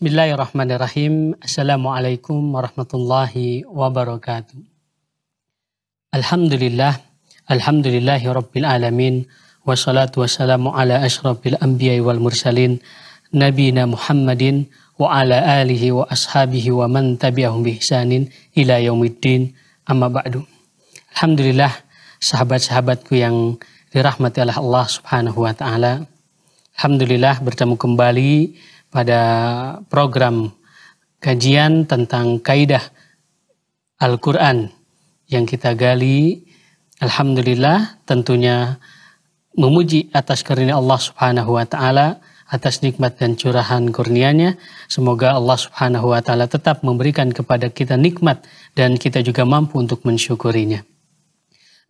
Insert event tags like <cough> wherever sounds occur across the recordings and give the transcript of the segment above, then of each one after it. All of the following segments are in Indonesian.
Bismillahirrahmanirrahim. Assalamualaikum warahmatullahi wabarakatuh. Alhamdulillah. Alhamdulillahi rabbil alamin. Wassalatu wassalamu ala ashrafil anbiya wal mursalin. Nabina Muhammadin wa ala alihi wa ashabihi wa man tabi'ahum bi ihsanin ila yaumiddin. Amma ba'du. Alhamdulillah sahabat-sahabatku yang dirahmati oleh Allah subhanahu wa ta'ala. Alhamdulillah bertemu kembali pada program kajian tentang kaidah Al-Quran yang kita gali. Alhamdulillah tentunya memuji atas karunia Allah Subhanahu wa taala atas nikmat dan curahan kurnianya. Semoga Allah Subhanahu wa taala tetap memberikan kepada kita nikmat dan kita juga mampu untuk mensyukurinya.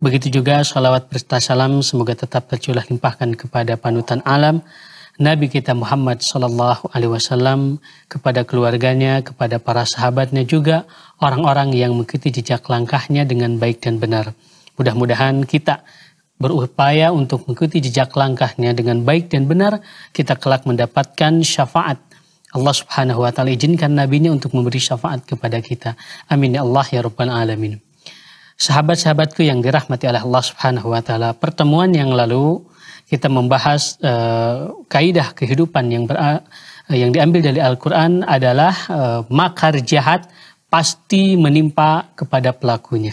Begitu juga salawat berita salam semoga tetap tercurah limpahkan kepada panutan alam, Nabi kita Muhammad Sallallahu Alaihi Wasallam kepada keluarganya, kepada para sahabatnya juga orang-orang yang mengikuti jejak langkahnya dengan baik dan benar. Mudah-mudahan kita berupaya untuk mengikuti jejak langkahnya dengan baik dan benar, kita kelak mendapatkan syafaat. Allah Subhanahu wa taala izinkan nabinya untuk memberi syafaat kepada kita. Amin ya Allah ya rabbal alamin. Sahabat-sahabatku yang dirahmati oleh Allah Subhanahu wa taala, pertemuan yang lalu kita membahas uh, kaidah kehidupan yang ber, uh, yang diambil dari Al-Qur'an adalah uh, makar jahat pasti menimpa kepada pelakunya.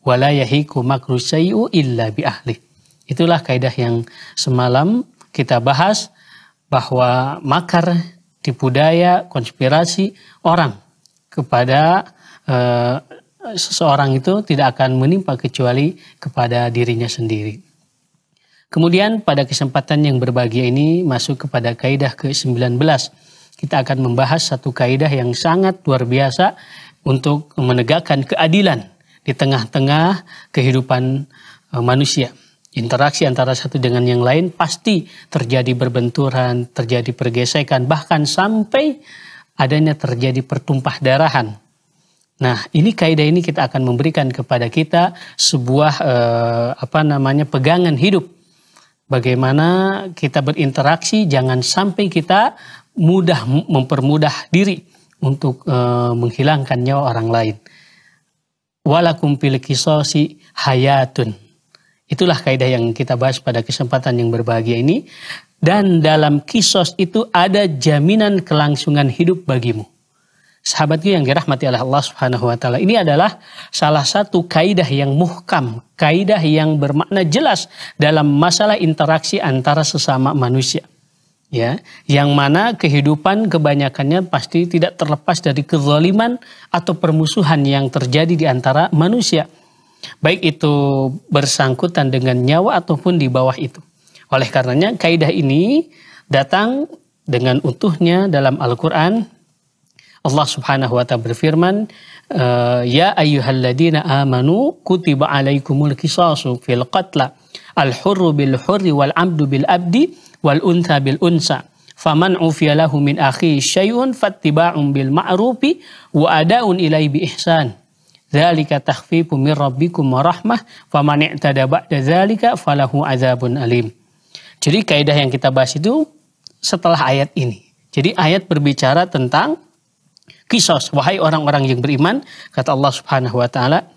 Wala yahiku makru syai'u illa bi ahli. Itulah kaidah yang semalam kita bahas bahwa makar dipudaya konspirasi orang kepada uh, seseorang itu tidak akan menimpa kecuali kepada dirinya sendiri. Kemudian pada kesempatan yang berbahagia ini masuk kepada kaidah ke-19. Kita akan membahas satu kaidah yang sangat luar biasa untuk menegakkan keadilan di tengah-tengah kehidupan e, manusia. Interaksi antara satu dengan yang lain pasti terjadi berbenturan, terjadi pergesekan, bahkan sampai adanya terjadi pertumpah darahan. Nah, ini kaidah ini kita akan memberikan kepada kita sebuah eh, apa namanya pegangan hidup Bagaimana kita berinteraksi, jangan sampai kita mudah mempermudah diri untuk e, menghilangkan nyawa orang lain. Walakum fil qisasi hayatun. Itulah kaidah yang kita bahas pada kesempatan yang berbahagia ini. Dan dalam kisos itu ada jaminan kelangsungan hidup bagimu sahabatku yang dirahmati oleh Allah Subhanahu wa taala. Ini adalah salah satu kaidah yang muhkam, kaidah yang bermakna jelas dalam masalah interaksi antara sesama manusia. Ya, yang mana kehidupan kebanyakannya pasti tidak terlepas dari kezaliman atau permusuhan yang terjadi di antara manusia. Baik itu bersangkutan dengan nyawa ataupun di bawah itu. Oleh karenanya kaidah ini datang dengan utuhnya dalam Al-Qur'an Allah Subhanahu wa taala berfirman, eh, "Ya ayyuhalladzina amanu kutiba alaikumul qisasu fil qatla al-hurru bil hurri wal 'abdu bil 'abdi wal untha bil unsa." Faman ufiya lahu min akhi syai'un fattiba'un bil ma'rufi wa ada'un ilai bi ihsan. Dzalika takhfifu min rabbikum wa rahmah faman i'tada ba'da dzalika falahu adzabun alim. Jadi kaidah yang kita bahas itu setelah ayat ini. Jadi ayat berbicara tentang Kisos, wahai orang-orang yang beriman, kata Allah Subhanahu wa taala,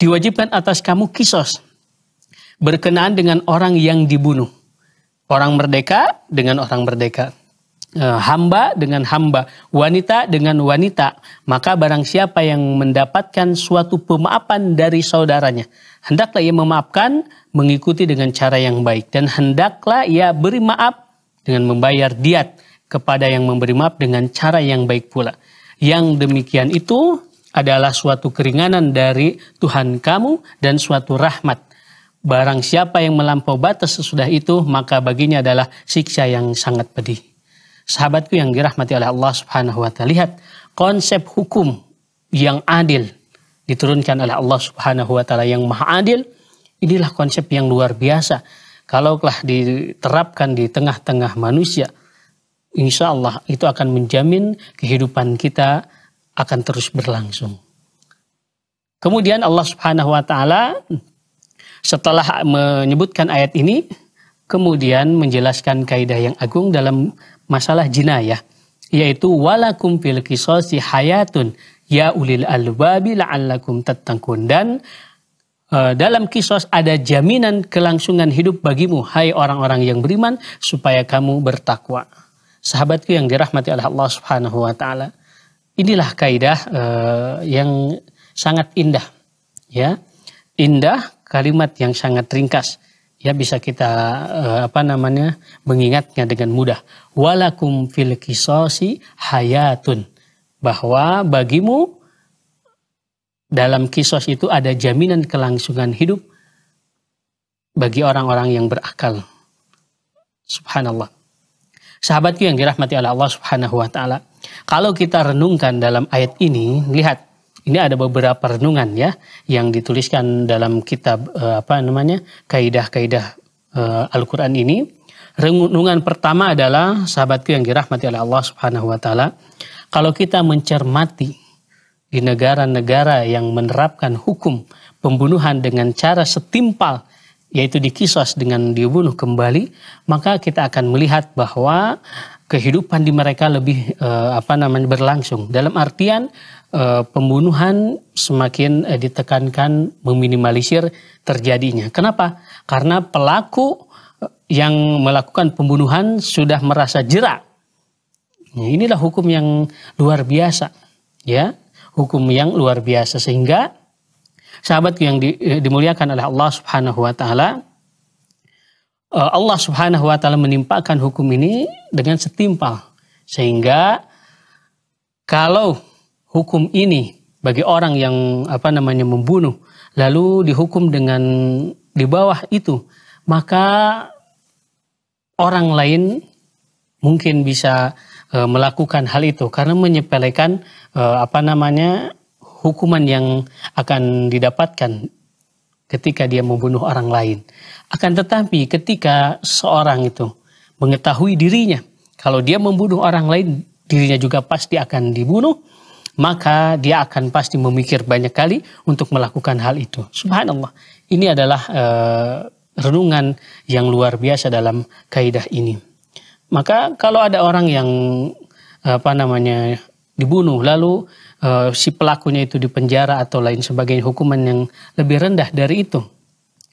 diwajibkan atas kamu kisos berkenaan dengan orang yang dibunuh. Orang merdeka dengan orang merdeka. E, hamba dengan hamba, wanita dengan wanita, maka barang siapa yang mendapatkan suatu pemaafan dari saudaranya, hendaklah ia memaafkan mengikuti dengan cara yang baik dan hendaklah ia beri maaf dengan membayar diat kepada yang memberi maaf dengan cara yang baik pula. Yang demikian itu adalah suatu keringanan dari Tuhan kamu dan suatu rahmat. Barang siapa yang melampau batas sesudah itu, maka baginya adalah siksa yang sangat pedih. Sahabatku yang dirahmati oleh Allah Subhanahu wa taala, lihat konsep hukum yang adil diturunkan oleh Allah Subhanahu wa taala yang maha adil. Inilah konsep yang luar biasa. Kalau telah diterapkan di tengah-tengah manusia, insya Allah itu akan menjamin kehidupan kita akan terus berlangsung. Kemudian Allah Subhanahu wa taala setelah menyebutkan ayat ini kemudian menjelaskan kaidah yang agung dalam masalah jinayah yaitu walakum fil qisasi hayatun ya ulil albabi la'allakum tattaqun dan e, dalam kisos ada jaminan kelangsungan hidup bagimu hai orang-orang yang beriman supaya kamu bertakwa sahabatku yang dirahmati oleh Allah Subhanahu wa taala. Inilah kaidah eh, yang sangat indah ya. Indah kalimat yang sangat ringkas ya bisa kita eh, apa namanya mengingatnya dengan mudah. Walakum fil qisasi hayatun bahwa bagimu dalam kisos itu ada jaminan kelangsungan hidup bagi orang-orang yang berakal. Subhanallah. Sahabatku yang dirahmati oleh Allah Subhanahu wa taala. Kalau kita renungkan dalam ayat ini, lihat ini ada beberapa renungan ya yang dituliskan dalam kitab eh, apa namanya? kaidah-kaidah eh, Al-Qur'an ini. Renungan pertama adalah sahabatku yang dirahmati oleh Allah Subhanahu wa taala. Kalau kita mencermati di negara-negara yang menerapkan hukum pembunuhan dengan cara setimpal yaitu dikisos dengan dibunuh kembali, maka kita akan melihat bahwa kehidupan di mereka lebih uh, apa namanya berlangsung. Dalam artian uh, pembunuhan semakin uh, ditekankan meminimalisir terjadinya. Kenapa? Karena pelaku yang melakukan pembunuhan sudah merasa jerak. Nah, inilah hukum yang luar biasa, ya, hukum yang luar biasa sehingga sahabatku yang di, eh, dimuliakan oleh Allah Subhanahu wa taala eh, Allah Subhanahu wa taala menimpakan hukum ini dengan setimpal sehingga kalau hukum ini bagi orang yang apa namanya membunuh lalu dihukum dengan di bawah itu maka orang lain mungkin bisa eh, melakukan hal itu karena menyepelekan apa namanya hukuman yang akan didapatkan ketika dia membunuh orang lain. Akan tetapi ketika seorang itu mengetahui dirinya, kalau dia membunuh orang lain, dirinya juga pasti akan dibunuh, maka dia akan pasti memikir banyak kali untuk melakukan hal itu. Subhanallah. Ini adalah e, renungan yang luar biasa dalam kaidah ini. Maka kalau ada orang yang apa namanya dibunuh lalu uh, si pelakunya itu dipenjara atau lain sebagainya hukuman yang lebih rendah dari itu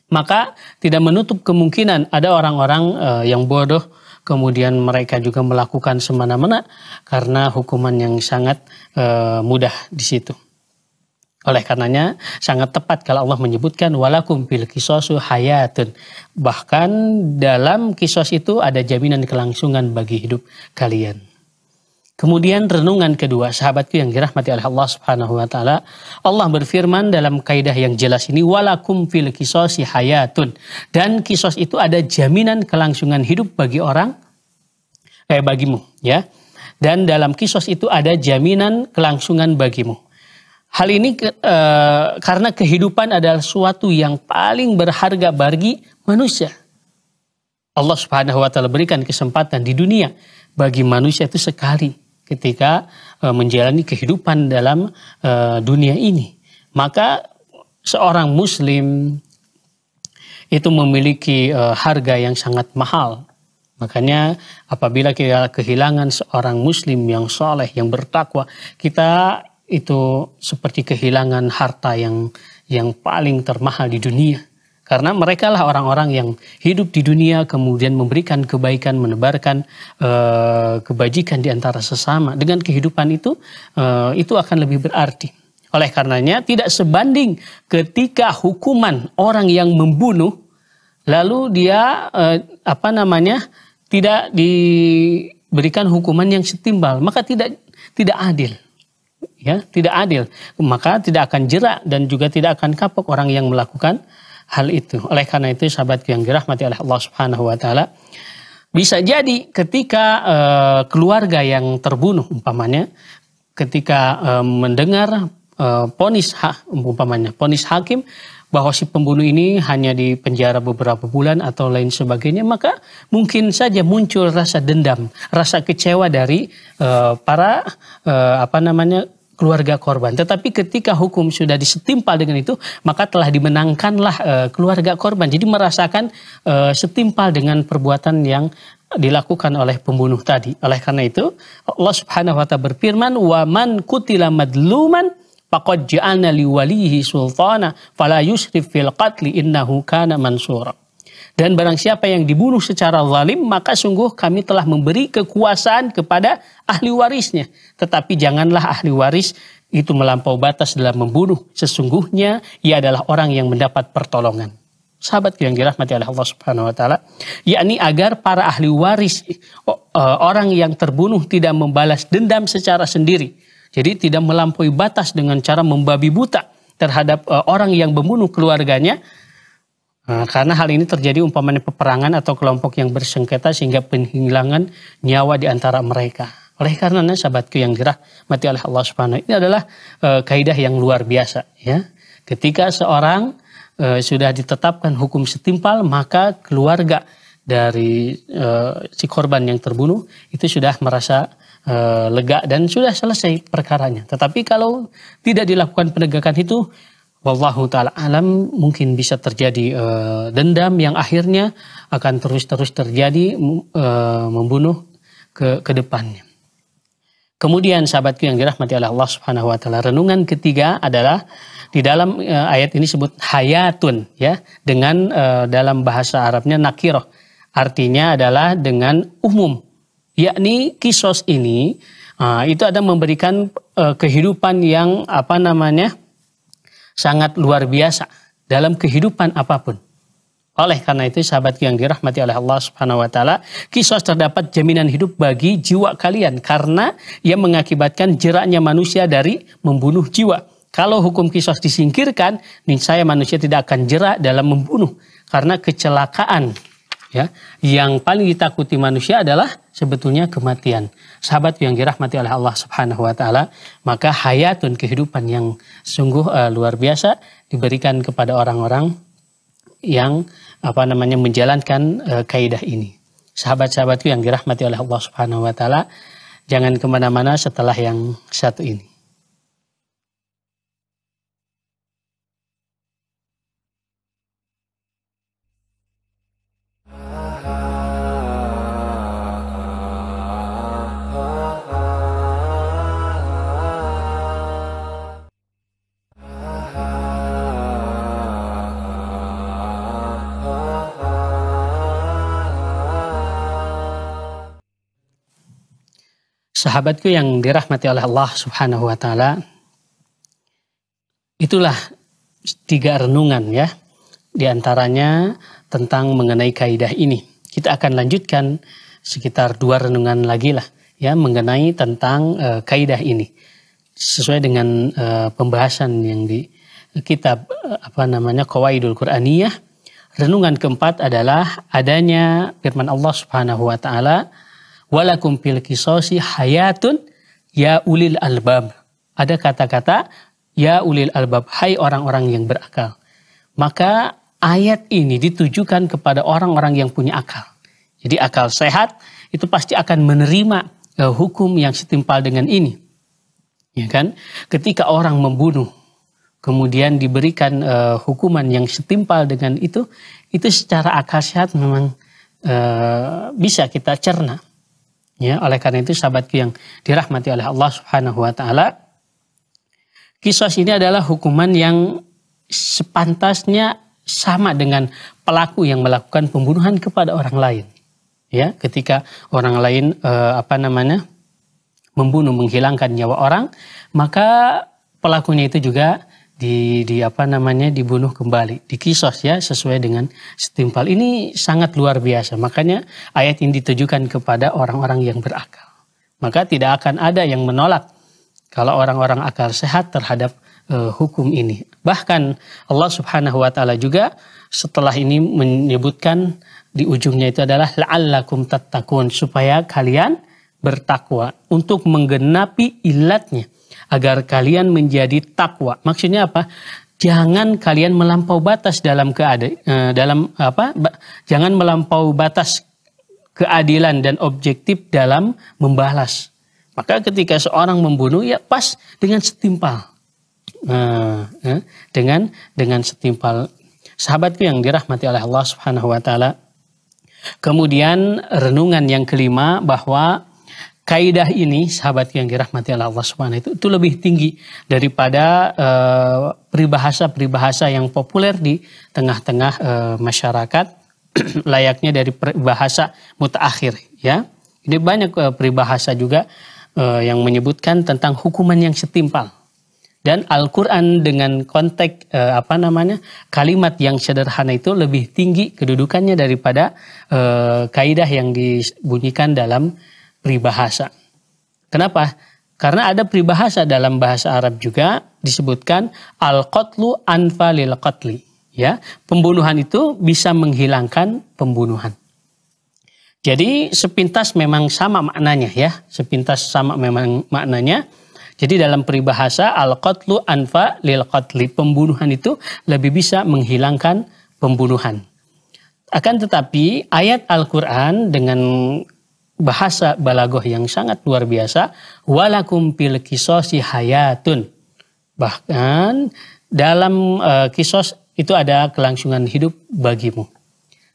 maka tidak menutup kemungkinan ada orang-orang uh, yang bodoh kemudian mereka juga melakukan semena-mena karena hukuman yang sangat uh, mudah di situ oleh karenanya sangat tepat kalau Allah menyebutkan walakum fil kisosu hayatun. Bahkan dalam kisos itu ada jaminan kelangsungan bagi hidup kalian. Kemudian renungan kedua, sahabatku yang dirahmati oleh Allah Subhanahu wa taala, Allah berfirman dalam kaidah yang jelas ini walakum fil qisasi hayatun. Dan kisos itu ada jaminan kelangsungan hidup bagi orang eh bagimu, ya. Dan dalam kisos itu ada jaminan kelangsungan bagimu. Hal ini e, karena kehidupan adalah suatu yang paling berharga bagi manusia. Allah Subhanahu wa taala berikan kesempatan di dunia bagi manusia itu sekali ketika e, menjalani kehidupan dalam e, dunia ini. Maka seorang muslim itu memiliki e, harga yang sangat mahal. Makanya apabila kita kehilangan seorang muslim yang soleh, yang bertakwa, kita itu seperti kehilangan harta yang yang paling termahal di dunia. Karena mereka lah orang-orang yang hidup di dunia kemudian memberikan kebaikan, menebarkan e, kebajikan di antara sesama. Dengan kehidupan itu, e, itu akan lebih berarti. Oleh karenanya tidak sebanding ketika hukuman orang yang membunuh lalu dia e, apa namanya tidak diberikan hukuman yang setimbal, maka tidak tidak adil ya tidak adil maka tidak akan jerak dan juga tidak akan kapok orang yang melakukan hal itu. Oleh karena itu sahabatku yang dirahmati oleh Allah Subhanahu wa taala bisa jadi ketika e, keluarga yang terbunuh umpamanya ketika e, mendengar e, ponis hak umpamanya ponis hakim bahwa si pembunuh ini hanya di penjara beberapa bulan atau lain sebagainya, maka mungkin saja muncul rasa dendam, rasa kecewa dari uh, para uh, apa namanya keluarga korban. Tetapi ketika hukum sudah disetimpal dengan itu, maka telah dimenangkanlah e, keluarga korban. Jadi merasakan e, eh, setimpal dengan perbuatan yang dilakukan oleh pembunuh tadi. Oleh karena itu, Allah Subhanahu wa taala berfirman, "Wa man kutila madluman faqad ja'alna liwalihi sultana fala yusrif fil qatli innahu kana mansura." Dan barang siapa yang dibunuh secara zalim, maka sungguh kami telah memberi kekuasaan kepada ahli warisnya. Tetapi janganlah ahli waris itu melampau batas dalam membunuh. Sesungguhnya ia adalah orang yang mendapat pertolongan. Sahabat yang dirahmati oleh Allah Subhanahu wa taala, yakni agar para ahli waris oh, eh, orang yang terbunuh tidak membalas dendam secara sendiri. Jadi tidak melampaui batas dengan cara membabi buta terhadap eh, orang yang membunuh keluarganya, Nah, karena hal ini terjadi umpamanya peperangan atau kelompok yang bersengketa sehingga penghilangan nyawa di antara mereka. Oleh karenanya sahabatku yang mati oleh Allah Subhanahu ini adalah e, kaidah yang luar biasa ya. Ketika seorang e, sudah ditetapkan hukum setimpal maka keluarga dari e, si korban yang terbunuh itu sudah merasa e, lega dan sudah selesai perkaranya. Tetapi kalau tidak dilakukan penegakan itu Wallahu taala alam mungkin bisa terjadi e, dendam yang akhirnya akan terus-terus terjadi e, membunuh ke ke depannya. Kemudian sahabatku yang dirahmati oleh Allah Subhanahu wa taala, renungan ketiga adalah di dalam e, ayat ini sebut hayatun ya dengan e, dalam bahasa Arabnya nakiroh. Artinya adalah dengan umum. Yakni kisos ini e, itu ada memberikan e, kehidupan yang apa namanya? sangat luar biasa dalam kehidupan apapun. Oleh karena itu sahabat yang dirahmati oleh Allah Subhanahu wa taala, kisah terdapat jaminan hidup bagi jiwa kalian karena ia mengakibatkan jeraknya manusia dari membunuh jiwa. Kalau hukum kisah disingkirkan, niscaya manusia tidak akan jerak dalam membunuh karena kecelakaan ya yang paling ditakuti manusia adalah sebetulnya kematian sahabat yang dirahmati oleh Allah Subhanahu wa taala maka hayatun kehidupan yang sungguh uh, luar biasa diberikan kepada orang-orang yang apa namanya menjalankan uh, kaidah ini sahabat-sahabatku yang dirahmati oleh Allah Subhanahu wa taala jangan kemana-mana setelah yang satu ini sahabatku yang dirahmati oleh Allah Subhanahu wa taala. Itulah tiga renungan ya. Di antaranya tentang mengenai kaidah ini. Kita akan lanjutkan sekitar dua renungan lagi lah ya mengenai tentang e, kaidah ini. Sesuai dengan e, pembahasan yang di kitab eh, apa namanya Qawaidul Quraniyah. Renungan keempat adalah adanya firman Allah Subhanahu wa taala walakum fil qisasi hayatun ya ulil albab. Ada kata-kata ya ulil albab, hai orang-orang yang berakal. Maka ayat ini ditujukan kepada orang-orang yang punya akal. Jadi akal sehat itu pasti akan menerima eh, hukum yang setimpal dengan ini. Ya kan? Ketika orang membunuh kemudian diberikan uh, hukuman yang setimpal dengan itu, itu secara akal sehat memang uh, bisa kita cerna. Ya, oleh karena itu sahabatku yang dirahmati oleh Allah Subhanahu wa taala, kisos ini adalah hukuman yang sepantasnya sama dengan pelaku yang melakukan pembunuhan kepada orang lain. Ya, ketika orang lain eh, apa namanya? membunuh menghilangkan nyawa orang, maka pelakunya itu juga di, di apa namanya dibunuh kembali dikisos ya sesuai dengan setimpal ini sangat luar biasa makanya ayat ini ditujukan kepada orang-orang yang berakal maka tidak akan ada yang menolak kalau orang-orang akal sehat terhadap uh, hukum ini bahkan Allah Subhanahu wa taala juga setelah ini menyebutkan di ujungnya itu adalah la'allakum tattaqun supaya kalian bertakwa untuk menggenapi ilatnya agar kalian menjadi takwa. Maksudnya apa? Jangan kalian melampau batas dalam keada eh, dalam apa? Jangan melampau batas keadilan dan objektif dalam membalas. Maka ketika seorang membunuh ya pas dengan setimpal. Nah, eh, dengan dengan setimpal sahabatku yang dirahmati oleh Allah Subhanahu wa taala. Kemudian renungan yang kelima bahwa kaidah ini sahabat yang dirahmati Allah Subhanahu itu itu lebih tinggi daripada eh, peribahasa-peribahasa yang populer di tengah-tengah uh, masyarakat <clears throat> layaknya dari peribahasa mutakhir ya. Ini banyak uh, peribahasa juga uh, yang menyebutkan tentang hukuman yang setimpal. Dan Al-Qur'an dengan konteks uh, apa namanya? kalimat yang sederhana itu lebih tinggi kedudukannya daripada uh, kaidah yang dibunyikan dalam peribahasa. Kenapa? Karena ada peribahasa dalam bahasa Arab juga disebutkan al-qatlu anfa lil qatli, ya. Pembunuhan itu bisa menghilangkan pembunuhan. Jadi sepintas memang sama maknanya ya, sepintas sama memang maknanya. Jadi dalam peribahasa al-qatlu anfa lil qatli, pembunuhan itu lebih bisa menghilangkan pembunuhan. Akan tetapi ayat Al-Qur'an dengan bahasa balagoh yang sangat luar biasa. Walakum pil kisosi hayatun. Bahkan dalam eh, kisos itu ada kelangsungan hidup bagimu.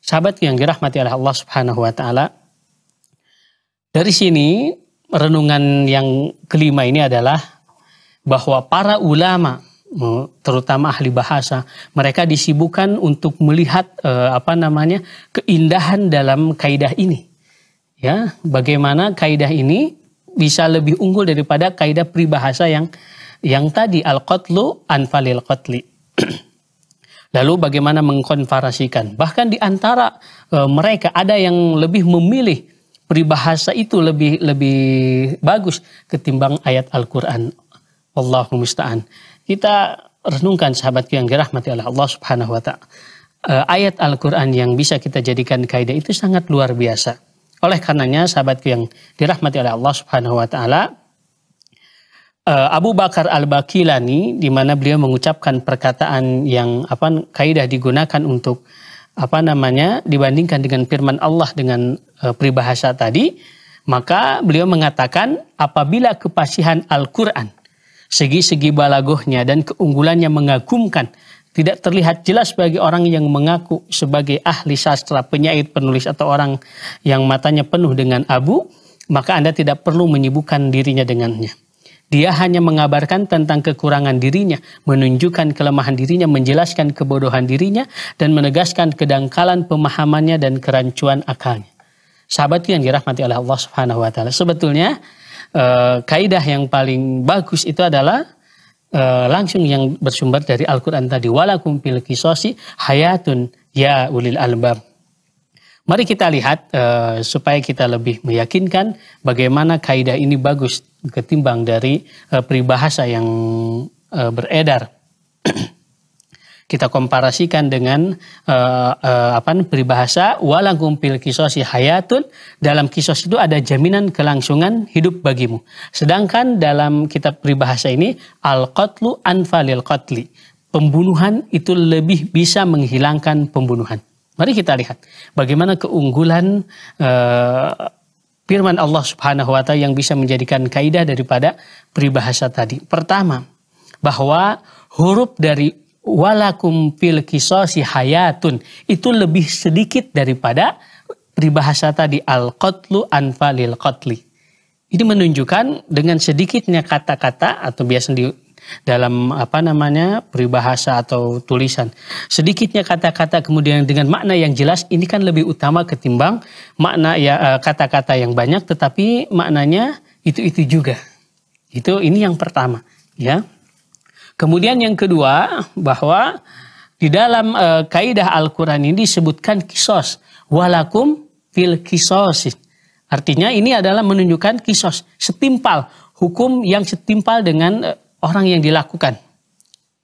Sahabat yang dirahmati oleh Allah Subhanahu wa taala. Dari sini renungan yang kelima ini adalah bahwa para ulama terutama ahli bahasa mereka disibukkan untuk melihat eh, apa namanya keindahan dalam kaidah ini Ya, bagaimana kaidah ini bisa lebih unggul daripada kaidah pribahasa yang yang tadi al-qatlu anfalil qatli. <clears throat> Lalu bagaimana mengkonversikan Bahkan di antara e, mereka ada yang lebih memilih pribahasa itu lebih lebih bagus ketimbang ayat Al-Qur'an. Allahu musta'an. Kita renungkan sahabatku yang dirahmati oleh Allah Subhanahu wa taala. E, ayat Al-Qur'an yang bisa kita jadikan kaidah itu sangat luar biasa oleh karenanya sahabatku yang dirahmati oleh Allah Subhanahu wa taala eh, Abu Bakar Al-Bakilani di mana beliau mengucapkan perkataan yang apa kaidah digunakan untuk apa namanya dibandingkan dengan firman Allah dengan e, peribahasa tadi maka beliau mengatakan apabila kepasihan Al-Qur'an segi-segi balagohnya dan keunggulannya mengagumkan tidak terlihat jelas bagi orang yang mengaku sebagai ahli sastra, penyair, penulis atau orang yang matanya penuh dengan abu, maka Anda tidak perlu menyibukkan dirinya dengannya. Dia hanya mengabarkan tentang kekurangan dirinya, menunjukkan kelemahan dirinya, menjelaskan kebodohan dirinya, dan menegaskan kedangkalan pemahamannya dan kerancuan akalnya. Sahabat yang dirahmati oleh Allah Subhanahu wa taala. Sebetulnya eh, kaidah yang paling bagus itu adalah Eh, langsung yang bersumber dari Al-Quran tadi. Walakum fil kisosi hayatun ya ulil albab. Mari kita lihat uh, supaya kita lebih meyakinkan bagaimana kaidah ini bagus ketimbang dari uh, peribahasa yang uh, beredar. <clears throat> kita komparasikan dengan uh, uh, apa peribahasa walangkum fil kisosi hayatun dalam kisos itu ada jaminan kelangsungan hidup bagimu sedangkan dalam kitab peribahasa ini al qatlu anfalil qatli pembunuhan itu lebih bisa menghilangkan pembunuhan mari kita lihat bagaimana keunggulan uh, firman Allah Subhanahu wa taala yang bisa menjadikan kaidah daripada peribahasa tadi pertama bahwa huruf dari walakum fil kisasi hayatun itu lebih sedikit daripada peribahasa tadi al qatlu anfa lil qatli. Ini menunjukkan dengan sedikitnya kata-kata atau biasa di dalam apa namanya peribahasa atau tulisan. Sedikitnya kata-kata kemudian dengan makna yang jelas ini kan lebih utama ketimbang makna ya eh, kata-kata yang banyak tetapi maknanya itu-itu juga. Itu ini yang pertama, ya. Kemudian yang kedua bahwa di dalam e, kaidah Al-Qur'an ini disebutkan kisos, walakum fil kisos. Artinya ini adalah menunjukkan kisos, setimpal, hukum yang setimpal dengan e, orang yang dilakukan.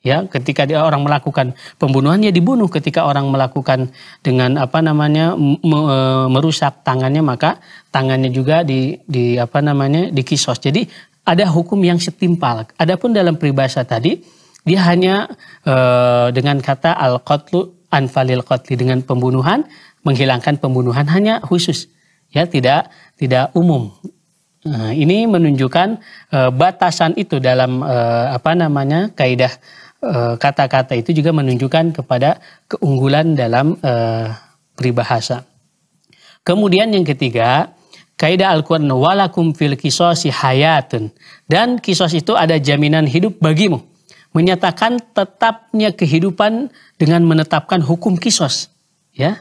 Ya, ketika dia orang melakukan pembunuhannya dibunuh, ketika orang melakukan dengan apa namanya me, e, merusak tangannya maka tangannya juga di di apa namanya dikisos. Jadi ada hukum yang setimpal. Adapun dalam peribahasa tadi, dia hanya uh, dengan kata al-qatlu anfalil qatli dengan pembunuhan menghilangkan pembunuhan hanya khusus ya tidak tidak umum. Nah, ini menunjukkan e, batasan itu dalam e, apa namanya kaidah kata-kata itu juga menunjukkan kepada keunggulan dalam peribahasa. Kemudian yang ketiga kaidah Al-Quran walakum fil kisosi hayatun dan kisos itu ada jaminan hidup bagimu menyatakan tetapnya kehidupan dengan menetapkan hukum kisos ya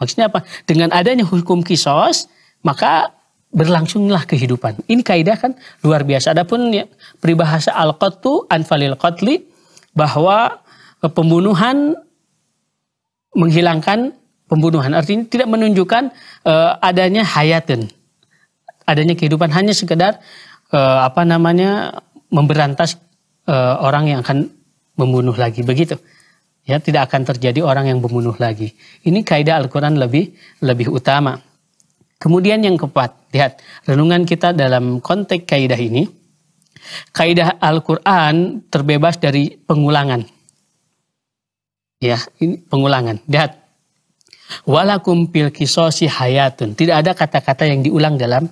maksudnya apa dengan adanya hukum kisos maka berlangsunglah kehidupan ini kaidah kan luar biasa adapun ya, peribahasa al-qattu anfalil qatli bahwa pembunuhan menghilangkan pembunuhan artinya tidak menunjukkan uh, adanya hayatun adanya kehidupan hanya sekedar uh, apa namanya memberantas uh, orang yang akan membunuh lagi begitu ya tidak akan terjadi orang yang membunuh lagi ini kaidah Al-Qur'an lebih lebih utama kemudian yang keempat lihat renungan kita dalam konteks kaidah ini kaidah Al-Qur'an terbebas dari pengulangan ya ini pengulangan lihat walakum pil kisosi hayatun tidak ada kata-kata yang diulang dalam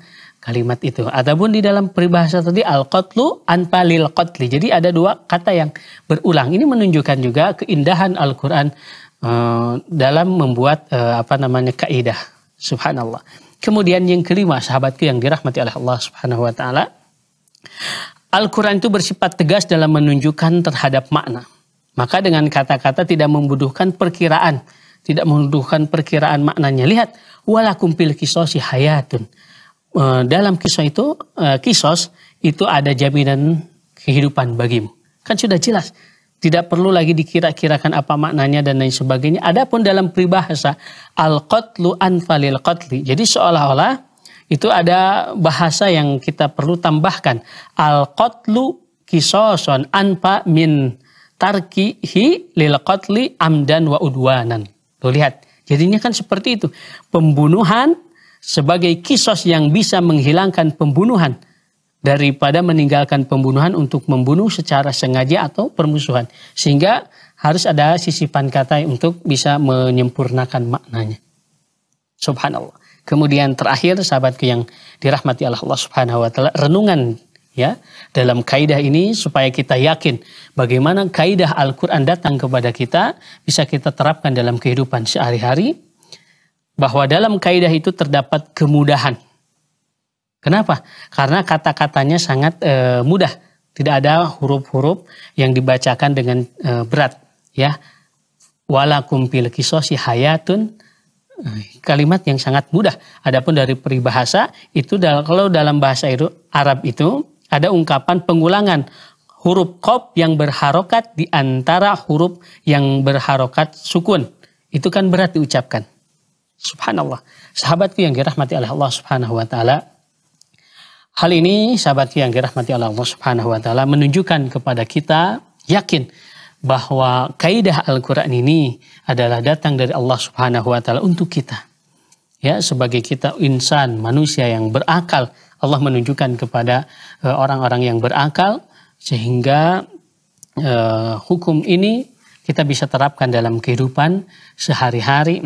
kalimat itu. Ataupun di dalam peribahasa tadi al-qatlu anpa lil qatli. Jadi ada dua kata yang berulang. Ini menunjukkan juga keindahan Al-Qur'an eh, dalam membuat eh, apa namanya kaidah. Subhanallah. Kemudian yang kelima sahabatku yang dirahmati oleh Allah Subhanahu wa taala. Al-Qur'an itu bersifat tegas dalam menunjukkan terhadap makna. Maka dengan kata-kata tidak membutuhkan perkiraan, tidak membutuhkan perkiraan maknanya. Lihat, walakum fil qisasi hayatun Eh, dalam kisah itu eh, kisos itu ada jaminan kehidupan bagimu. Kan sudah jelas. Tidak perlu lagi dikira-kirakan apa maknanya dan lain sebagainya. Adapun dalam peribahasa al-qatlu anfalil qatli. Jadi seolah-olah itu ada bahasa yang kita perlu tambahkan. Al-qatlu kisoson anpa min tarkihi lil qatli amdan wa udwanan. lihat. Jadinya kan seperti itu. Pembunuhan sebagai kisos yang bisa menghilangkan pembunuhan daripada meninggalkan pembunuhan untuk membunuh secara sengaja atau permusuhan. Sehingga harus ada sisipan kata untuk bisa menyempurnakan maknanya. Subhanallah. Kemudian terakhir sahabatku yang dirahmati Allah, Allah Subhanahu wa taala, renungan ya dalam kaidah ini supaya kita yakin bagaimana kaidah Al-Qur'an datang kepada kita bisa kita terapkan dalam kehidupan sehari-hari bahwa dalam kaidah itu terdapat kemudahan. Kenapa? Karena kata-katanya sangat e, mudah, tidak ada huruf-huruf yang dibacakan dengan e, berat, ya. Walakum pil kisosi hayatun eh, kalimat yang sangat mudah. Adapun dari peribahasa itu kalau dalam bahasa Arab itu ada ungkapan pengulangan huruf kop yang berharokat di antara huruf yang berharokat sukun. Itu kan berat diucapkan. Subhanallah. Sahabatku yang dirahmati oleh Allah Subhanahu wa taala. Hal ini sahabatku yang dirahmati oleh Allah Subhanahu wa taala menunjukkan kepada kita yakin bahwa kaidah Al-Qur'an ini adalah datang dari Allah Subhanahu wa taala untuk kita. Ya, sebagai kita insan, manusia yang berakal, Allah menunjukkan kepada eh, orang-orang yang berakal sehingga eh, hukum ini kita bisa terapkan dalam kehidupan sehari-hari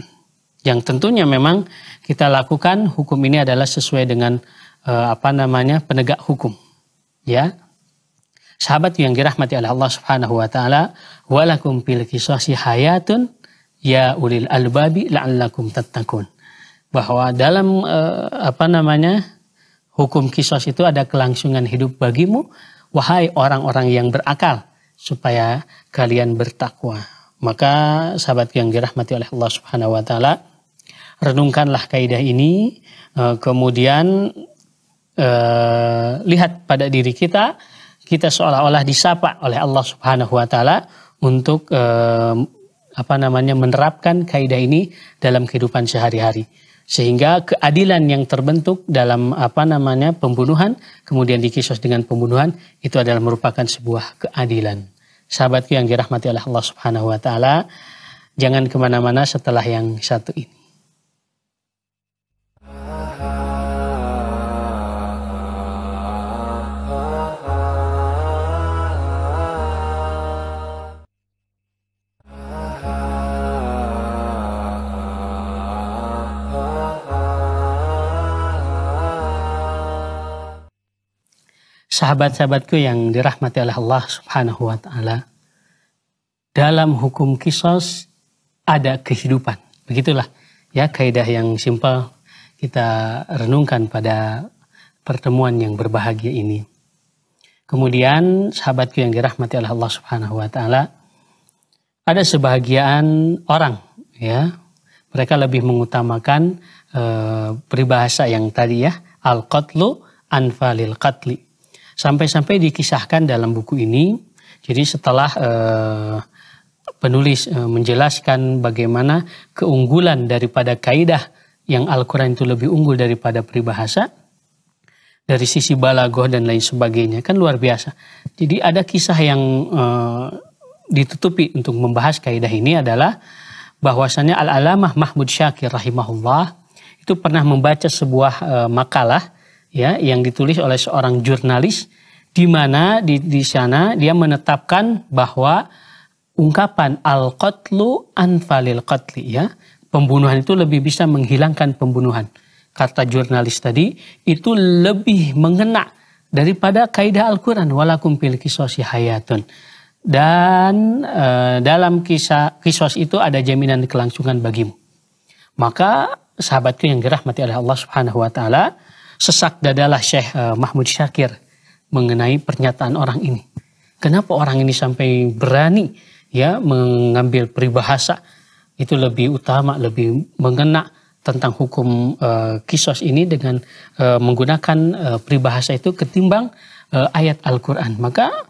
yang tentunya memang kita lakukan hukum ini adalah sesuai dengan uh, apa namanya penegak hukum ya sahabat yang dirahmati oleh Allah Subhanahu wa taala walakum fil qisasi hayatun ya ulil albabi la'allakum tattaqun bahwa dalam uh, apa namanya hukum kisos itu ada kelangsungan hidup bagimu wahai orang-orang yang berakal supaya kalian bertakwa maka sahabat yang dirahmati oleh Allah Subhanahu wa taala renungkanlah kaidah ini, eh, kemudian eh, lihat pada diri kita, kita seolah-olah disapa oleh Allah Subhanahu wa taala untuk eh, apa namanya menerapkan kaidah ini dalam kehidupan sehari-hari sehingga keadilan yang terbentuk dalam apa namanya pembunuhan kemudian dikisos dengan pembunuhan itu adalah merupakan sebuah keadilan sahabatku yang dirahmati oleh Allah Subhanahu wa taala jangan kemana-mana setelah yang satu ini sahabat-sahabatku yang dirahmati oleh Allah Subhanahu wa taala. Dalam hukum kisos ada kehidupan. Begitulah ya kaidah yang simpel kita renungkan pada pertemuan yang berbahagia ini. Kemudian sahabatku yang dirahmati oleh Allah Subhanahu wa taala, ada sebahagiaan orang ya, mereka lebih mengutamakan e, peribahasa yang tadi ya, al-qatlu anfalil qatli sampai-sampai dikisahkan dalam buku ini. Jadi setelah eh, penulis eh, menjelaskan bagaimana keunggulan daripada kaidah yang Al-Quran itu lebih unggul daripada peribahasa, dari sisi balagoh dan lain sebagainya kan luar biasa. Jadi ada kisah yang eh, ditutupi untuk membahas kaidah ini adalah bahwasannya Al-Alamah Mahmud Syakir rahimahullah itu pernah membaca sebuah eh, makalah ya yang ditulis oleh seorang jurnalis di mana di, di sana dia menetapkan bahwa ungkapan al-qatlu anfalil qatli ya pembunuhan itu lebih bisa menghilangkan pembunuhan kata jurnalis tadi itu lebih mengena daripada kaidah Al-Qur'an walakum fil qisasi hayatun dan e, dalam kisah kisos itu ada jaminan kelangsungan bagimu maka sahabatku yang dirahmati oleh Allah Subhanahu wa taala sesak dadalah Syekh eh, Mahmud Syakir mengenai pernyataan orang ini. Kenapa orang ini sampai berani ya mengambil peribahasa itu lebih utama, lebih mengena tentang hukum uh, kisos ini dengan uh, menggunakan uh, peribahasa itu ketimbang uh, ayat Al-Qur'an. Maka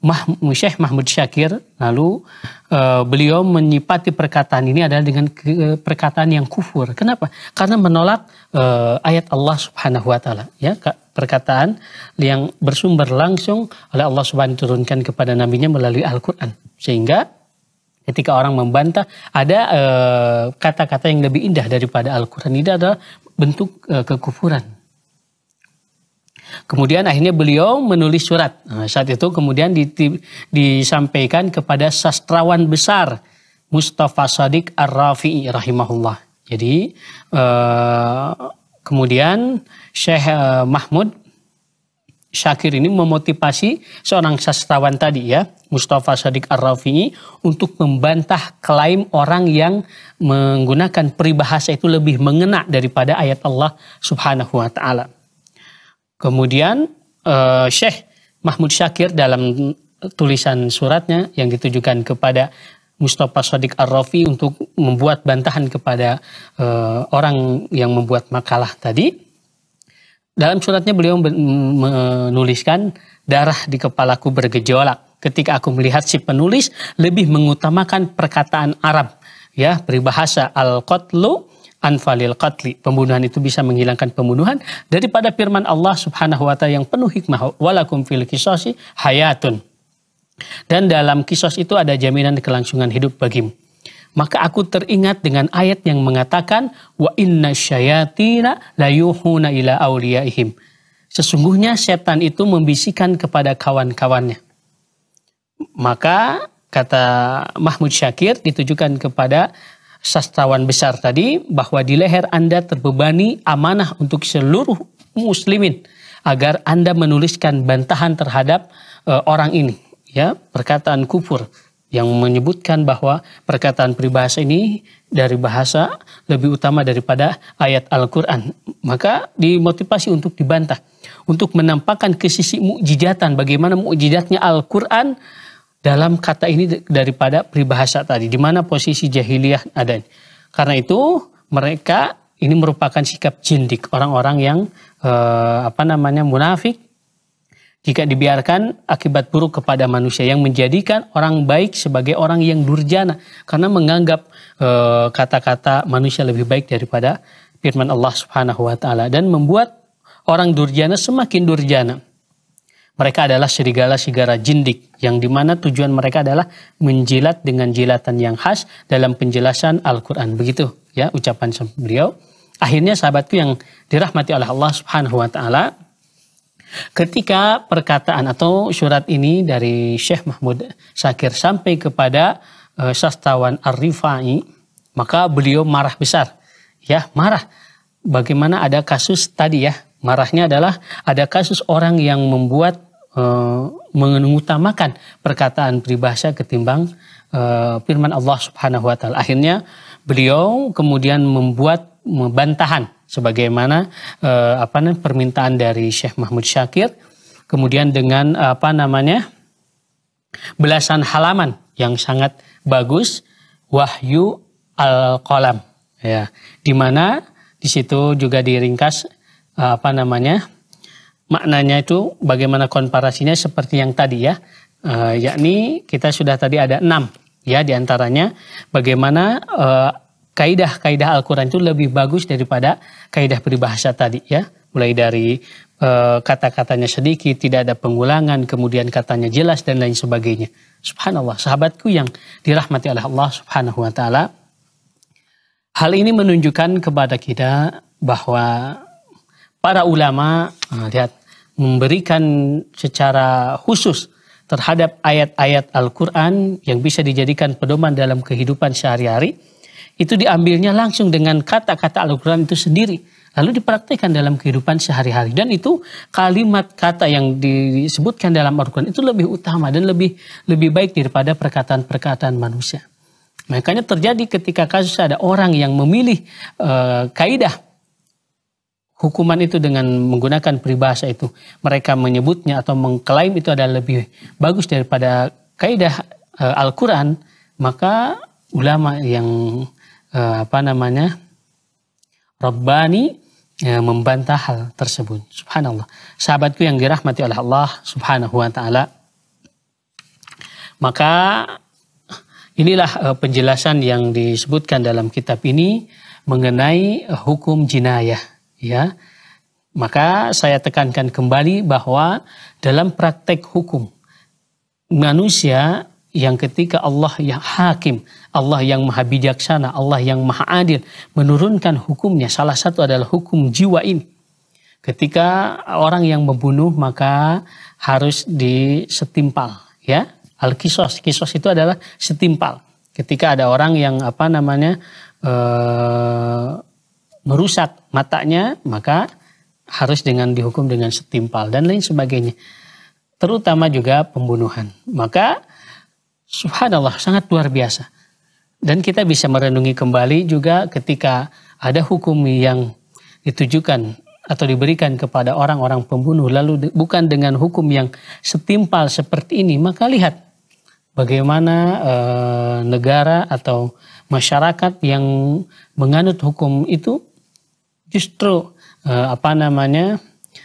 Mah, Syekh Mahmud Syakir lalu uh, beliau menyipati perkataan ini adalah dengan ke, eh, perkataan yang kufur. Kenapa? Karena menolak uh, ayat Allah Subhanahu wa taala ya perkataan yang bersumber langsung oleh Allah Subhanahu turunkan kepada nabinya melalui Al-Qur'an. Sehingga ketika orang membantah ada kata-kata uh, yang lebih indah daripada Al-Qur'an ini adalah bentuk uh, kekufuran Kemudian akhirnya beliau menulis surat. Nah, saat itu kemudian disampaikan kepada sastrawan besar Mustafa Sadiq Ar-Rafi'i rahimahullah. Jadi eh, kemudian Syekh eh, Mahmud Syakir ini memotivasi seorang sastrawan tadi ya, Mustafa Sadiq Ar-Rafi'i untuk membantah klaim orang yang menggunakan peribahasa itu lebih mengena daripada ayat Allah Subhanahu wa taala. Kemudian uh, eh, Syekh Mahmud Syakir dalam tulisan suratnya yang ditujukan kepada Mustafa Sadiq Ar-Rafi untuk membuat bantahan kepada uh, orang yang membuat makalah tadi. Dalam suratnya beliau menuliskan darah di kepalaku bergejolak ketika aku melihat si penulis lebih mengutamakan perkataan Arab ya peribahasa al-qatlu anfalil qatli. Pembunuhan itu bisa menghilangkan pembunuhan daripada firman Allah Subhanahu wa taala yang penuh hikmah, walakum fil qisasi hayatun. Dan dalam kisos itu ada jaminan kelangsungan hidup bagimu. Maka aku teringat dengan ayat yang mengatakan wa inna syayatina layuhuna ila awliyaihim. Sesungguhnya setan itu membisikkan kepada kawan-kawannya. Maka kata Mahmud Syakir ditujukan kepada sastrawan besar tadi bahwa di leher Anda terbebani amanah untuk seluruh muslimin agar Anda menuliskan bantahan terhadap e, orang ini ya perkataan kufur yang menyebutkan bahwa perkataan peribahasa ini dari bahasa lebih utama daripada ayat Al-Qur'an maka dimotivasi untuk dibantah untuk menampakkan ke sisi mukjizatan bagaimana mukjizatnya Al-Qur'an dalam kata ini daripada peribahasa tadi, di mana posisi jahiliyah ada. Karena itu mereka ini merupakan sikap jindik orang-orang yang eh, apa namanya munafik. Jika dibiarkan akibat buruk kepada manusia yang menjadikan orang baik sebagai orang yang durjana karena menganggap eh, kata-kata eh, manusia lebih baik daripada firman Allah Subhanahu wa taala dan membuat orang durjana semakin durjana. Mereka adalah serigala-serigala jindik yang dimana tujuan mereka adalah menjilat dengan jilatan yang khas dalam penjelasan Al-Quran. Begitu ya ucapan beliau. Akhirnya sahabatku yang dirahmati oleh Allah subhanahu wa ta'ala. Ketika perkataan atau surat ini dari Syekh Mahmud Sakir sampai kepada e, eh, sastawan Ar-Rifai. Maka beliau marah besar. Ya marah. Bagaimana ada kasus tadi ya marahnya adalah ada kasus orang yang membuat Eh, mengutamakan perkataan peribahasa ketimbang eh, firman Allah Subhanahu wa taala. Akhirnya beliau kemudian membuat bantahan sebagaimana eh, apa namanya permintaan dari Syekh Mahmud Syakir kemudian dengan apa namanya belasan halaman yang sangat bagus Wahyu Al-Qalam ya di mana di situ juga diringkas apa namanya maknanya itu bagaimana komparasinya seperti yang tadi ya. E, yakni kita sudah tadi ada enam ya diantaranya bagaimana e, kaidah-kaidah Al-Quran itu lebih bagus daripada kaidah peribahasa tadi ya. Mulai dari e, kata-katanya sedikit, tidak ada pengulangan, kemudian katanya jelas dan lain sebagainya. Subhanallah, sahabatku yang dirahmati oleh Allah Subhanahu wa taala. Hal ini menunjukkan kepada kita bahwa para ulama, lihat memberikan secara khusus terhadap ayat-ayat Al-Quran yang bisa dijadikan pedoman dalam kehidupan sehari-hari, itu diambilnya langsung dengan kata-kata Al-Quran itu sendiri. Lalu dipraktikkan dalam kehidupan sehari-hari. Dan itu kalimat kata yang disebutkan dalam Al-Quran itu lebih utama dan lebih lebih baik daripada perkataan-perkataan manusia. Makanya terjadi ketika kasus ada orang yang memilih e, kaidah hukuman itu dengan menggunakan peribahasa itu. Mereka menyebutnya atau mengklaim itu adalah lebih bagus daripada kaidah e, Al-Quran. Maka ulama yang e, apa namanya Rabbani e, membantah hal tersebut. Subhanallah. Sahabatku yang dirahmati oleh Allah subhanahu wa ta'ala. Maka inilah penjelasan yang disebutkan dalam kitab ini mengenai hukum jinayah ya maka saya tekankan kembali bahwa dalam praktek hukum manusia yang ketika Allah yang hakim, Allah yang maha bijaksana, Allah yang maha adil menurunkan hukumnya salah satu adalah hukum jiwa ini. Ketika orang yang membunuh maka harus disetimpal ya. Al-kisos, kisos itu adalah setimpal. Ketika ada orang yang apa namanya eh, merusak matanya, maka harus dengan dihukum dengan setimpal dan lain sebagainya. Terutama juga pembunuhan. Maka subhanallah sangat luar biasa. Dan kita bisa merenungi kembali juga ketika ada hukum yang ditujukan atau diberikan kepada orang-orang pembunuh lalu bukan dengan hukum yang setimpal seperti ini, maka lihat bagaimana e, negara atau masyarakat yang menganut hukum itu justru eh, apa namanya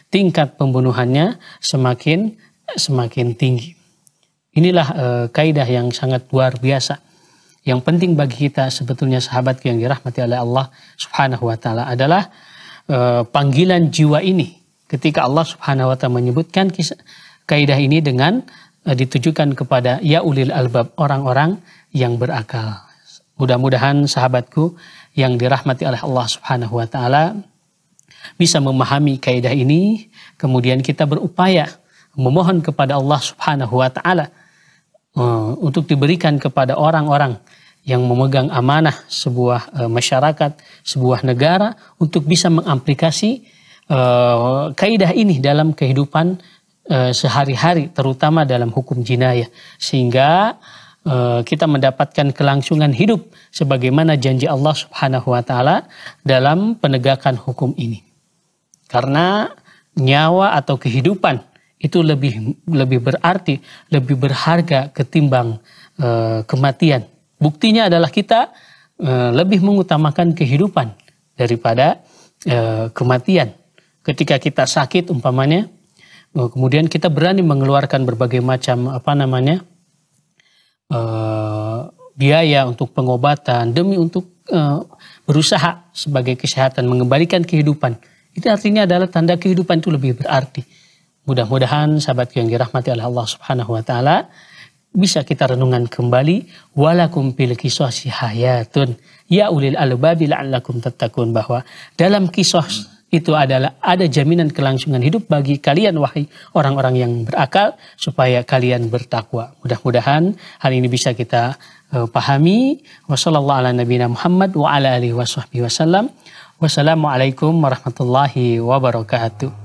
tingkat pembunuhannya semakin semakin tinggi. Inilah eh, kaidah yang sangat luar biasa. Yang penting bagi kita sebetulnya sahabat yang dirahmati oleh Allah Subhanahu wa taala adalah eh, panggilan jiwa ini ketika Allah Subhanahu wa taala menyebutkan kisah, kaidah ini dengan eh, ditujukan kepada ya ulil albab orang-orang yang berakal. Mudah-mudahan sahabatku yang dirahmati oleh Allah Subhanahu wa taala bisa memahami kaidah ini, kemudian kita berupaya memohon kepada Allah Subhanahu wa taala eh, untuk diberikan kepada orang-orang yang memegang amanah sebuah eh, masyarakat, sebuah negara untuk bisa mengaplikasi eh, kaidah ini dalam kehidupan sehari-hari terutama dalam hukum jinayah sehingga Eh, kita mendapatkan kelangsungan hidup sebagaimana janji Allah Subhanahu wa taala dalam penegakan hukum ini. Karena nyawa atau kehidupan itu lebih lebih berarti, lebih berharga ketimbang uh, kematian. Buktinya adalah kita uh, lebih mengutamakan kehidupan daripada uh, kematian. Ketika kita sakit umpamanya, kemudian kita berani mengeluarkan berbagai macam apa namanya? uh, biaya untuk pengobatan demi untuk uh, berusaha sebagai kesehatan mengembalikan kehidupan itu artinya adalah tanda kehidupan itu lebih berarti mudah-mudahan sahabat yang dirahmati oleh Allah Subhanahu wa taala bisa kita renungan kembali walakum fil kisah hayatun ya ulil albabi la'allakum tetakun bahwa dalam kisah itu adalah ada jaminan kelangsungan hidup bagi kalian wahai orang-orang yang berakal supaya kalian bertakwa. Mudah-mudahan hal ini bisa kita uh, pahami. Wassalamualaikum warahmatullahi wabarakatuh.